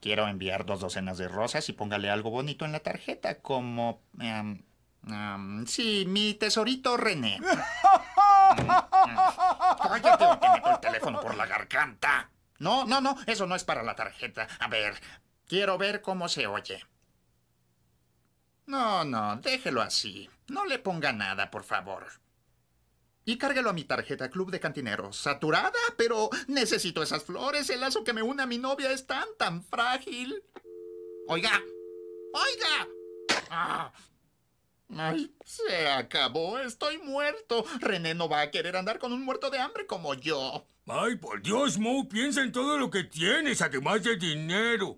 Quiero enviar dos docenas de rosas y póngale algo bonito en la tarjeta, como... Em, em, sí, mi tesorito René. Cállate te meto el teléfono por la garganta. No, no, no, eso no es para la tarjeta. A ver, quiero ver cómo se oye. No, no, déjelo así. No le ponga nada, por favor y cárguelo a mi tarjeta Club de Cantineros. Saturada, pero necesito esas flores. El lazo que me une a mi novia es tan, tan frágil. Oiga, oiga. Ah. Ay, se acabó, estoy muerto. René no va a querer andar con un muerto de hambre como yo. Ay, por Dios, Mo, piensa en todo lo que tienes, además de dinero.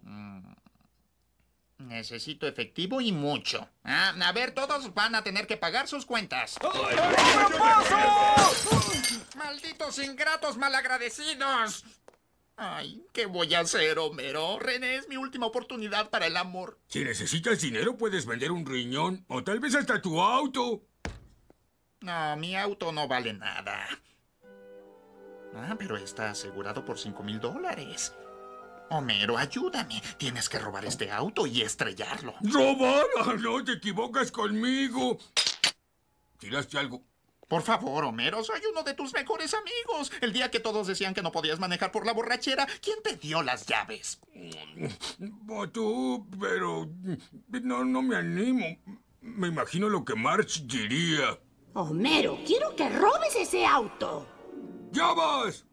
Necesito efectivo y mucho. Ah, a ver, todos van a tener que pagar sus cuentas. ¡Ay, ¡Malditos ingratos malagradecidos! Ay, ¿qué voy a hacer, Homero? René, es mi última oportunidad para el amor. Si necesitas dinero, puedes vender un riñón o tal vez hasta tu auto. No, mi auto no vale nada. Ah, pero está asegurado por 5 mil dólares. Homero, ayúdame. Tienes que robar este auto y estrellarlo. ¿Robar? Ah, no, te equivocas conmigo. Tiraste algo. Por favor, Homero, soy uno de tus mejores amigos. El día que todos decían que no podías manejar por la borrachera, ¿quién te dio las llaves? Pues tú, pero no, no me animo. Me imagino lo que March diría. Homero, quiero que robes ese auto. ¡Ya